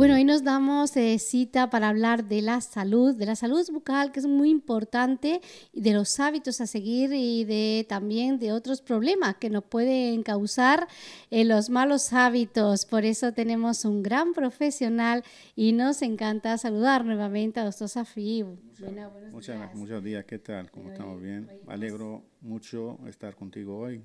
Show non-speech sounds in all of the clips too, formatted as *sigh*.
Bueno, hoy nos damos eh, cita para hablar de la salud, de la salud bucal, que es muy importante, de los hábitos a seguir y de también de otros problemas que nos pueden causar eh, los malos hábitos. Por eso tenemos un gran profesional y nos encanta saludar nuevamente a doctor Safi. muchas, gracias, Muchos días, ¿qué tal? ¿Cómo estamos? Bien. Me Alegro mucho estar contigo hoy.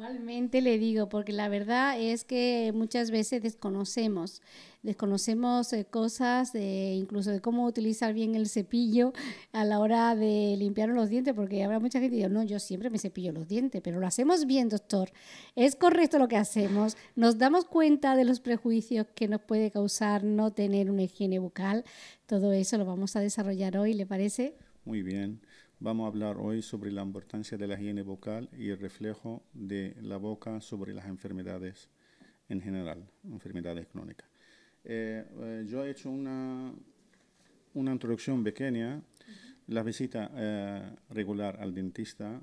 Igualmente le digo, porque la verdad es que muchas veces desconocemos, desconocemos eh, cosas, de, incluso de cómo utilizar bien el cepillo a la hora de limpiar los dientes, porque habrá mucha gente que dice, no, yo siempre me cepillo los dientes, pero lo hacemos bien, doctor. Es correcto lo que hacemos, nos damos cuenta de los prejuicios que nos puede causar no tener una higiene bucal. Todo eso lo vamos a desarrollar hoy, ¿le parece? Muy bien. Vamos a hablar hoy sobre la importancia de la higiene vocal y el reflejo de la boca sobre las enfermedades en general, enfermedades crónicas. Eh, eh, yo he hecho una, una introducción pequeña. La visita eh, regular al dentista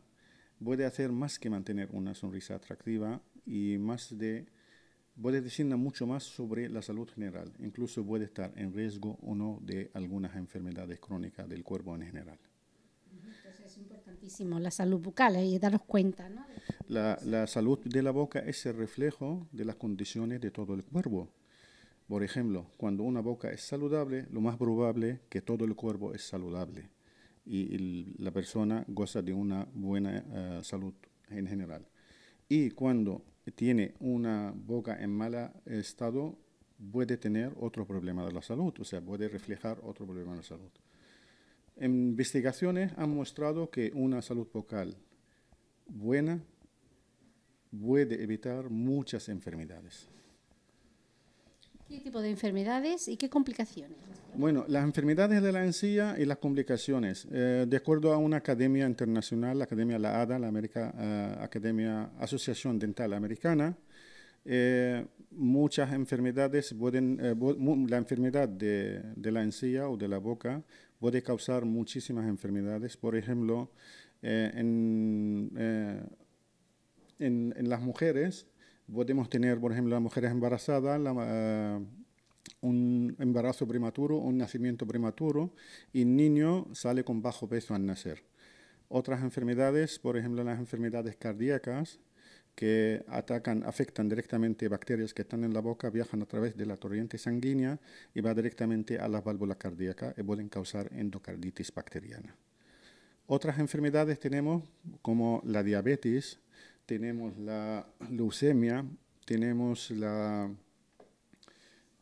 puede hacer más que mantener una sonrisa atractiva y más de puede decir mucho más sobre la salud general. Incluso puede estar en riesgo o no de algunas enfermedades crónicas del cuerpo en general importantísimo, la salud bucal, y daros cuenta. ¿no? La, salud de la boca es el reflejo de las condiciones de todo el cuerpo. Por ejemplo, cuando una boca es saludable, lo más probable que todo el cuerpo es saludable y, la persona goza de una buena eh, salud en general. Y cuando tiene una boca en mal estado, puede tener otro problema de la salud, o sea, puede reflejar otro problema de la salud. Investigaciones han mostrado que una salud vocal buena puede evitar muchas enfermedades. ¿Qué tipo de enfermedades y qué complicaciones? Bueno, las enfermedades de la encía y las complicaciones. Eh, de acuerdo a una academia internacional, la Academia La ADA, la eh, Academia Asociación Dental Americana, eh, muchas enfermedades pueden, la enfermedad de, de la encía o de la boca puede causar muchísimas enfermedades. Por ejemplo, eh, eh, en, las mujeres podemos tener, por ejemplo, las mujeres embarazadas, eh, un embarazo prematuro, un nacimiento prematuro, y el niño sale con bajo peso al nacer. Otras enfermedades, por ejemplo, las enfermedades cardíacas, que atacan, afectan directamente bacterias que están en la boca, viajan a través de la corriente sanguínea y va directamente a las válvulas cardíacas y pueden causar endocarditis bacteriana. Otras enfermedades tenemos como la diabetes, tenemos la leucemia, tenemos la,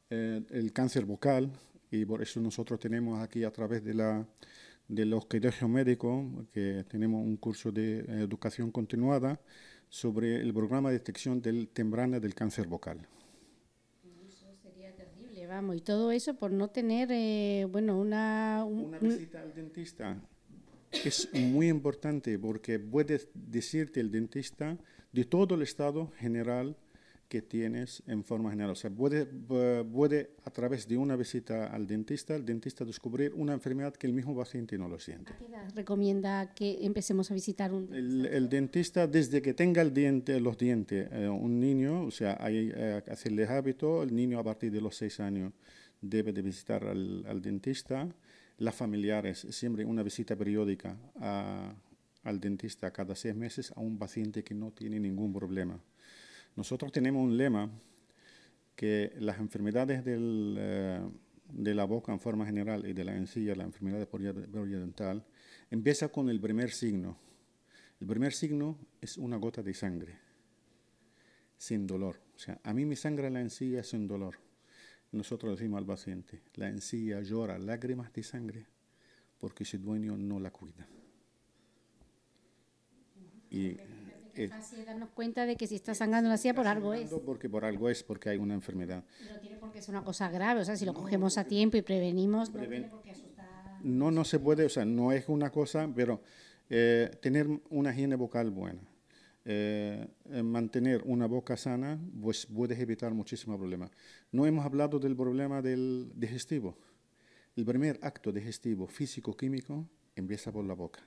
eh, el cáncer vocal y por eso nosotros tenemos aquí a través de la de los colegios médicos que tenemos un curso de eh, educación continuada sobre el programa de detección del, temprana del cáncer vocal. Eso sería terrible, vamos, y todo eso por no tener, eh, bueno, una... una visita al dentista es muy importante porque puede decirte el dentista de todo el estado general que tienes en forma general. O sea, puede, puede a través de una visita al dentista, el dentista descubrir una enfermedad que el mismo paciente no lo siente. qué recomienda que empecemos a visitar un dentista? El, dentista, desde que tenga el diente, los dientes, eh, un niño, o sea, hay que eh, hacerle hábito, el niño a partir de los seis años debe de visitar al, dentista, las familiares, siempre una visita periódica al dentista cada seis meses a un paciente que no tiene ningún problema. Nosotros tenemos un lema que las enfermedades eh, de la boca en forma general y de la encilla la enfermedad de dental, empieza con el primer signo. El primer signo es una gota de sangre, sin dolor. O sea, a mí me sangre, la encía sin dolor. Nosotros decimos al paciente, la encilla llora lágrimas de sangre porque su dueño no la cuida. Y es así darnos cuenta de que si está sangrando la silla, por algo es. Porque por algo es, porque hay una enfermedad. No tiene porque es una cosa grave, o sea, si lo cogemos a tiempo y prevenimos, no tiene por qué asustar. No, no se puede, o sea, no es una cosa, pero eh, tener una higiene vocal buena, eh, eh, mantener una boca sana, pues puedes evitar muchísimos problemas. No hemos hablado del problema del digestivo. El primer acto digestivo físico-químico empieza por la boca.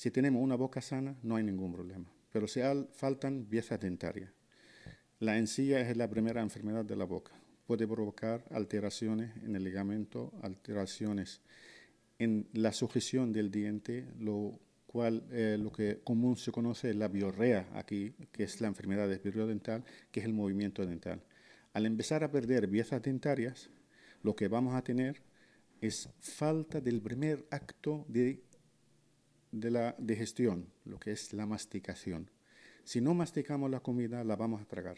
Si tenemos una boca sana, no hay ningún problema. Pero si faltan piezas dentarias. La encía es la primera enfermedad de la boca. Puede provocar alteraciones en el ligamento, alteraciones en la sujeción del diente, lo cual eh, lo que común se conoce es la biorrea aquí, que es la enfermedad de dental, que es el movimiento dental. Al empezar a perder piezas dentarias, lo que vamos a tener es falta del primer acto de de la digestión, lo que es la masticación. Si no masticamos la comida, la vamos a tragar.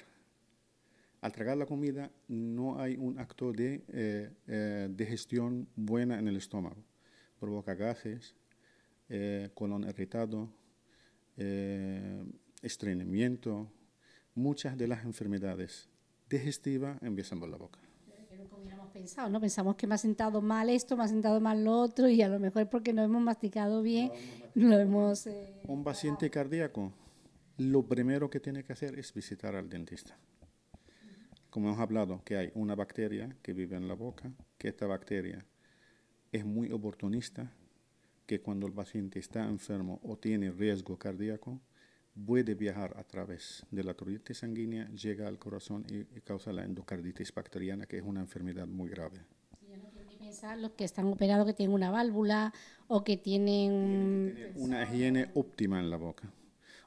Al tragar la comida no hay un acto de eh, eh, digestión buena en el estómago. Provoca gases, eh, colon irritado, estreñimiento, muchas de las enfermedades digestivas empiezan por la boca pensado, ¿no? Pensamos que me ha sentado mal esto, me ha sentado mal lo otro y a lo mejor porque no hemos masticado bien, lo hemos... Eh, un paciente cardíaco, lo primero que tiene que hacer es visitar al dentista. Como hemos hablado, que hay una bacteria que vive en la boca, que esta bacteria es muy oportunista, que cuando el paciente está enfermo o tiene riesgo cardíaco, puede viajar a través de la torrente sanguínea, llega al corazón y, causa la endocarditis bacteriana, que es una enfermedad muy grave. los que están operados que tienen una válvula o que tienen... una higiene óptima en la boca.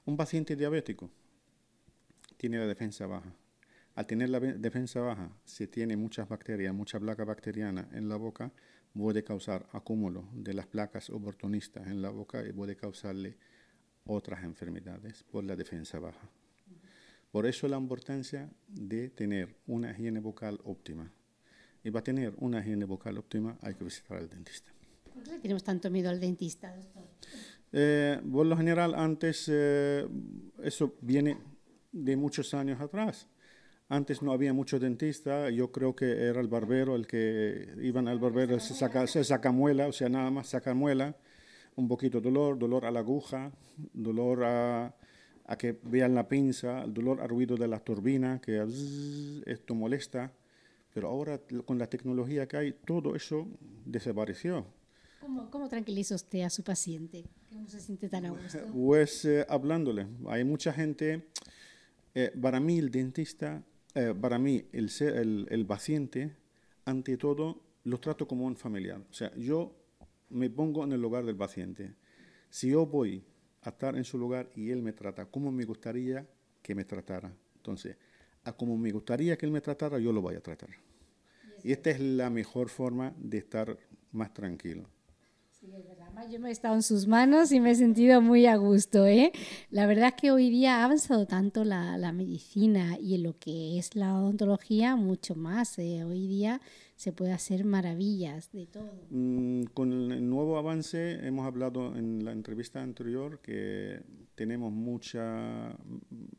Un paciente diabético tiene la defensa baja. Al tener la defensa baja, si tiene muchas bacterias, mucha placa bacteriana en la boca, puede causar acúmulo de las placas oportunistas en la boca y puede causarle otras enfermedades por la defensa baja. Por eso la importancia de tener una higiene vocal óptima. Y para tener una higiene vocal óptima hay que visitar al dentista. ¿Por qué tenemos tanto miedo al dentista, doctor? Eh, por lo general, antes, eh, eso viene de muchos años atrás. Antes no había mucho dentista, yo creo que era el barbero el que iban al barbero, se saca, se saca muela, o sea, nada más saca muela un poquito dolor, dolor a la aguja, dolor a, a que vean la pinza, el dolor al ruido de las turbina que esto molesta. Pero ahora con la tecnología que hay, todo eso desapareció. ¿Cómo, cómo tranquiliza usted a su paciente? ¿Cómo se siente tan a Pues eh, hablándole. Hay mucha gente, eh, para mí el dentista, eh, para mí el, el, el paciente, ante todo, lo trato como un familiar. O sea, yo me pongo en el lugar del paciente. Si yo voy a estar en su lugar y él me trata como me gustaría que me tratara, entonces, a como me gustaría que él me tratara, yo lo voy a tratar. Y esta es la mejor forma de estar más tranquilo. Yo me he estado en sus manos y me he sentido muy a gusto. ¿eh? La verdad es que hoy día ha avanzado tanto la, la medicina y en lo que es la odontología, mucho más. ¿eh? Hoy día se puede hacer maravillas de todo. Mm, con el nuevo avance, hemos hablado en la entrevista anterior que tenemos mucha,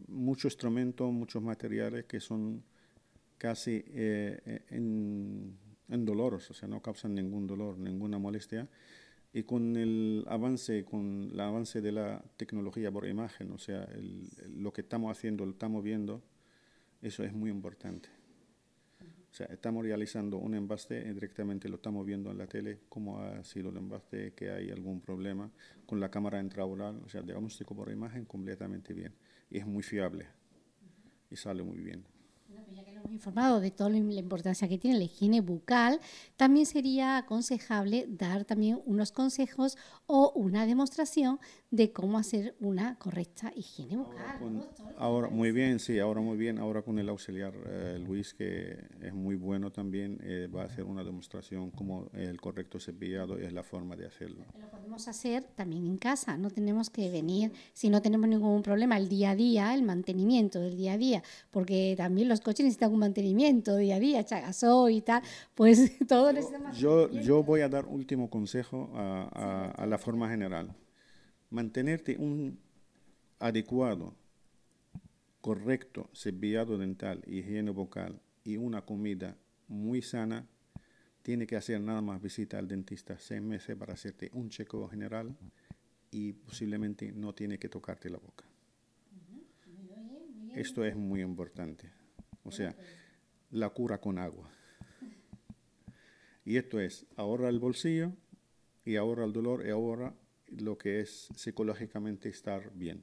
muchos instrumentos, muchos materiales que son casi eh, eh, en, en o sea, no causan ningún dolor, ninguna molestia y con el avance, con el avance de la tecnología por imagen, o sea, lo que estamos haciendo, lo estamos viendo, eso es muy importante. O sea, estamos realizando un embaste, eh, directamente lo estamos viendo en la tele, cómo ha sido el embaste, que hay algún problema con la cámara intraoral, o sea, digamos que por imagen completamente bien. Y es muy fiable y sale muy bien ya que hemos informado de toda la importancia que tiene la higiene bucal, también sería aconsejable dar también unos consejos o una demostración de cómo hacer una correcta higiene bucal. Ahora, muy bien, sí, ahora muy bien, ahora con el auxiliar eh, Luis, que es muy bueno también, eh, va a hacer una demostración cómo el correcto cepillado es la forma de hacerlo. Lo podemos hacer también en casa, no tenemos que venir, si no tenemos ningún problema, el día a día, el mantenimiento del día a día, porque también los coches necesitan un mantenimiento día a día, chagaso y tal, pues *laughs* todo necesita Yo, yo voy a dar último consejo a, la forma general. Mantenerte un adecuado, correcto cepillado dental, higiene vocal y una comida muy sana, tiene que hacer nada más visita al dentista seis meses para hacerte un chequeo general y posiblemente no tiene que tocarte la boca. Esto es muy importante. O sea, la cura con agua. Y esto es, ahorra el bolsillo y ahorra el dolor y ahorra lo que es psicológicamente estar bien.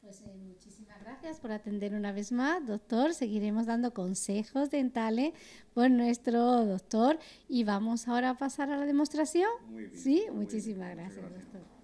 Pues eh, muchísimas gracias por atender una vez más, doctor. Seguiremos dando consejos dentales por nuestro doctor y vamos ahora a pasar a la demostración. sí, muchísimas gracias, gracias, doctor.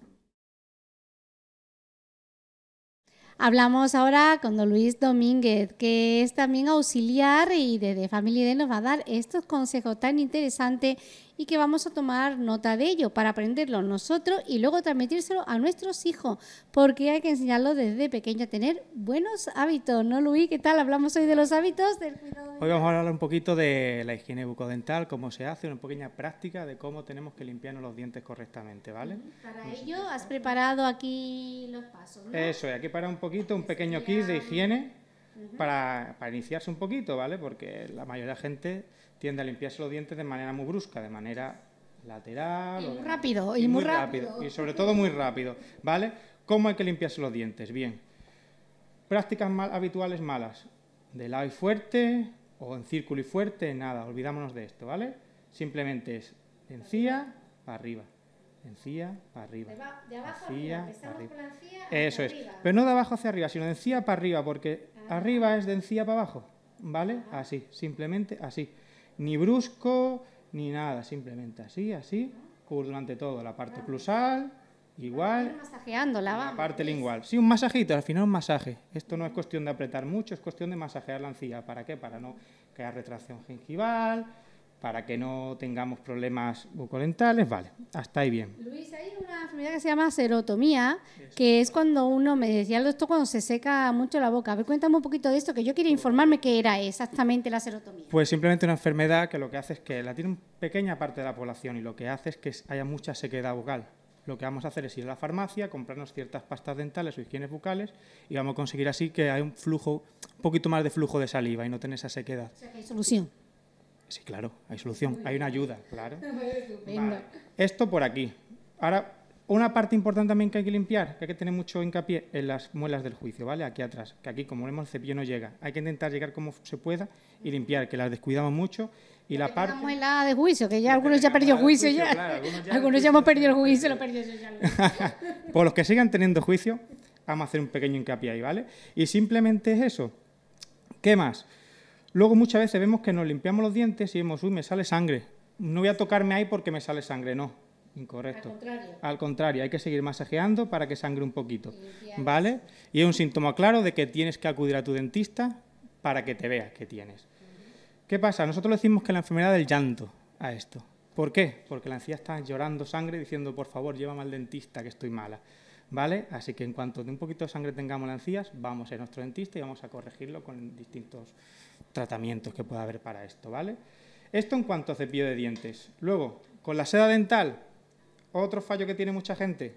Hablamos ahora con don Luis Domínguez, que es también auxiliar y desde Familia de nos va a dar estos consejos tan interesantes y que vamos a tomar nota de ello para aprenderlo nosotros y luego transmitírselo a nuestros hijos, porque hay que enseñarlo desde pequeño a tener buenos hábitos, ¿no, Luis? ¿Qué tal? Hablamos hoy de los hábitos del cuidado. Hoy vamos a hablar un poquito de la higiene bucodental, cómo se hace, una pequeña práctica de cómo tenemos que limpiarnos los dientes correctamente, ¿vale? Para ello has preparado aquí los pasos. Eso Eso, aquí para un poquito, un pequeño kit de higiene para, para, iniciarse un poquito, ¿vale? Porque la mayoría de la gente tiende a limpiarse los dientes de manera muy brusca, de manera lateral. Y rápido, y, muy rápido. Y sobre todo muy rápido, ¿vale? ¿Cómo hay que limpiarse los dientes? Bien. Prácticas mal, habituales malas. De lado y fuerte, o en círculo y fuerte, nada, olvidámonos de esto, ¿vale? Simplemente es encía para arriba, encía para arriba. De, abajo encía, arriba. Eso es. Pero no de abajo hacia arriba, sino de encía para arriba, porque arriba es de encía para abajo, ¿vale? Así, simplemente así. Ni brusco, ni nada, simplemente así, así, durante todo. La parte plusal, igual. Masajeando la parte lingual. Sí, un masajito, al final un masaje. Esto no es cuestión de apretar mucho, es cuestión de masajear la encía. ¿Para qué? Para no crear retracción gingival, para que no tengamos problemas bucodentales, vale, hasta ahí bien. Luis, hay una enfermedad que se llama serotomía, que es cuando uno, me decía esto, cuando se seca mucho la boca. A ver, cuéntame un poquito de esto, que yo quería informarme qué era exactamente la serotomía. Pues simplemente una enfermedad que lo que hace es que la tiene una pequeña parte de la población y lo que hace es que haya mucha sequedad bucal. Lo que vamos a hacer es ir a la farmacia, comprarnos ciertas pastas dentales o higienes bucales y vamos a conseguir así que haya un flujo, un poquito más de flujo de saliva y no tener esa sequedad. O sea, que hay solución. Sí, claro, hay solución, hay una ayuda, claro. *laughs* Esto por aquí. Ahora, una parte importante también que hay que limpiar, que hay que tener mucho hincapié en las muelas del juicio, ¿vale? Aquí atrás, que aquí, como vemos, el cepillo no llega. Hay que intentar llegar como se pueda y limpiar, que las descuidamos mucho. Y la, parte... muela de juicio, que ya algunos ya perdió juicio, juicio, ya. Claro, algunos ya, hemos perdido el juicio, lo perdió yo ya. *laughs* Por los que sigan teniendo juicio, vamos a hacer un pequeño hincapié ahí, ¿vale? Y simplemente es eso. ¿Qué más? Luego muchas veces vemos que nos limpiamos los dientes y vemos, uy, me sale sangre. No voy a tocarme ahí porque me sale sangre, no. Incorrecto. Al contrario. hay que seguir masajeando para que sangre un poquito. ¿Vale? Y es un síntoma claro de que tienes que acudir a tu dentista para que te vea que tienes. ¿Qué pasa? Nosotros decimos que la enfermedad del llanto a esto. ¿Por qué? Porque la encía está llorando sangre diciendo, por favor, llévame al dentista que estoy mala. ¿vale? Así que en cuanto de un poquito de sangre tengamos las encías, vamos a nuestro dentista y vamos a corregirlo con distintos tratamientos que pueda haber para esto, ¿vale? Esto en cuanto a cepillo de dientes. Luego, con la seda dental, otro fallo que tiene mucha gente.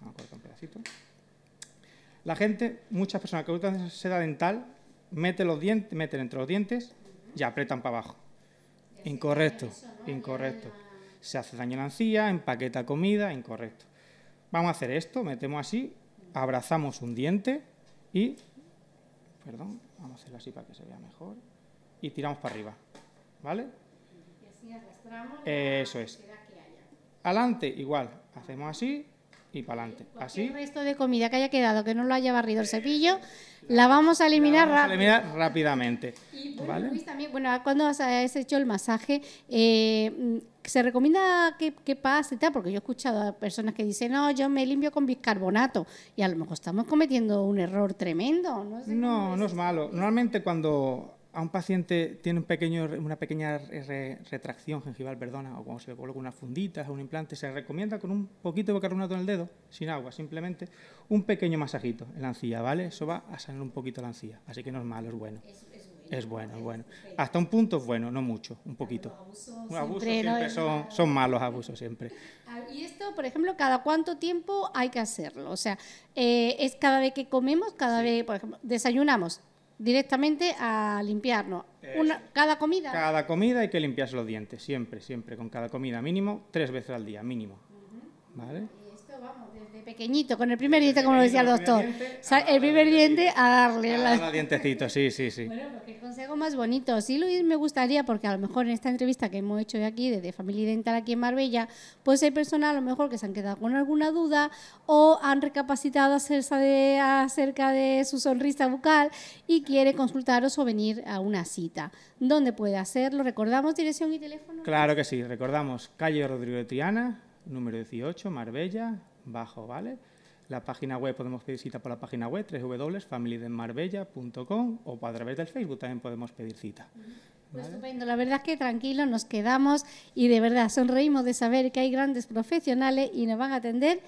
Vamos a cortar un pedacito. La gente, muchas personas que usan seda dental, mete los dientes, meten entre los dientes y apretan para abajo. Incorrecto, incorrecto. Se hace daño a la encía, empaqueta comida, incorrecto. Vamos a hacer esto, metemos así, abrazamos un diente y, perdón, vamos a hacerlo así para que se vea mejor, y tiramos para arriba, ¿vale? Y así arrastramos. Eso es. Adelante, igual, hacemos así, y para adelante. Así. El resto de comida que haya quedado que no lo haya barrido el cepillo, la vamos a eliminar, eliminar rápidamente. Y bueno, también, bueno, ah, cuando has hecho el masaje, eh, mm, se recomienda que, pase y tal, porque yo he escuchado a personas que dicen, no, yo me limpio con bicarbonato, y a lo mejor estamos cometiendo un error tremendo. no, no es malo. Normalmente cuando a un paciente tiene un pequeño, una pequeña retracción gengival, perdona, o cuando se le coloca unas funditas o un implante, se recomienda con un poquito de bicarbonato en el dedo, sin agua, simplemente un pequeño masajito en la encía, ¿vale? Eso va a sanar un poquito la encía, así que no es malo, es bueno. Es, bueno, es bueno. Hasta un punto es bueno, no mucho, un poquito. Abusos, abuso siempre, son, malos abusos siempre. Ah, y esto, por ejemplo, ¿cada cuánto tiempo hay que hacerlo? O sea, eh, es cada vez que comemos, cada vez, por ejemplo, desayunamos, directamente a limpiarnos. Una, cada comida. Cada comida hay que limpiarse los dientes, siempre, siempre, con cada comida, mínimo tres veces al día, mínimo. ¿Vale? pequeñito, con el primer diente, como lo decía el doctor. el primer diente a darle. A dientecito, sí, sí, sí. Bueno, porque el consejo más bonito. Sí, Luis, me gustaría, porque a lo mejor en esta entrevista que hemos hecho de aquí, desde Familia Dental aquí en Marbella, pues hay personas a lo mejor que se han quedado con alguna duda o han recapacitado acerca de, acerca de su sonrisa bucal y quiere consultaros o venir a una cita. ¿Dónde puede hacerlo? ¿Recordamos dirección y teléfono? Claro que sí, recordamos calle Rodrigo de Triana, número 18, Marbella, bajo, ¿vale? La página web podemos pedir cita por la página web www.familydemarbella.com o a través del Facebook también podemos pedir cita. Pues estupendo, la verdad es que tranquilo nos quedamos y de verdad sonreímos de saber que hay grandes profesionales y nos van a atender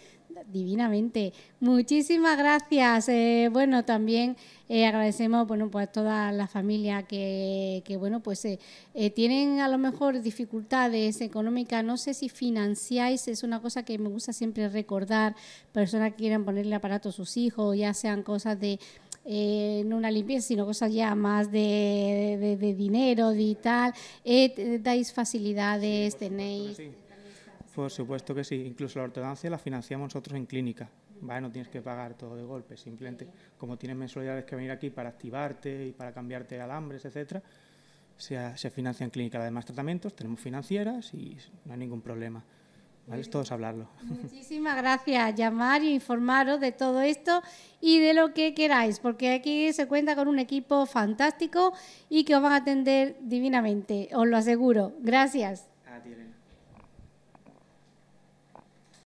divinamente. Muchísimas gracias. Eh, bueno, también eh, agradecemos pues a toda la familia que, bueno, pues eh, tienen a lo mejor dificultades económicas. No sé si financiáis, es una cosa que me gusta siempre recordar. Personas que quieran ponerle aparato a sus hijos, ya sean cosas de no una limpieza, sino cosas ya más de, de, de dinero y tal, eh, dais facilidades, tenéis... Por supuesto que sí, incluso la ortodoncia la financiamos nosotros en clínica, no tienes que pagar todo de golpe, simplemente como tienes mensualidades que venir aquí para activarte y para cambiarte alambres, etcétera, se, se financia en clínica. Además, tratamientos, tenemos financieras y no hay ningún problema. Todos hablarlo. Muchísimas gracias, llamar y informaros de todo esto y de lo que queráis, porque aquí se cuenta con un equipo fantástico y que os van a atender divinamente, os lo aseguro. Gracias.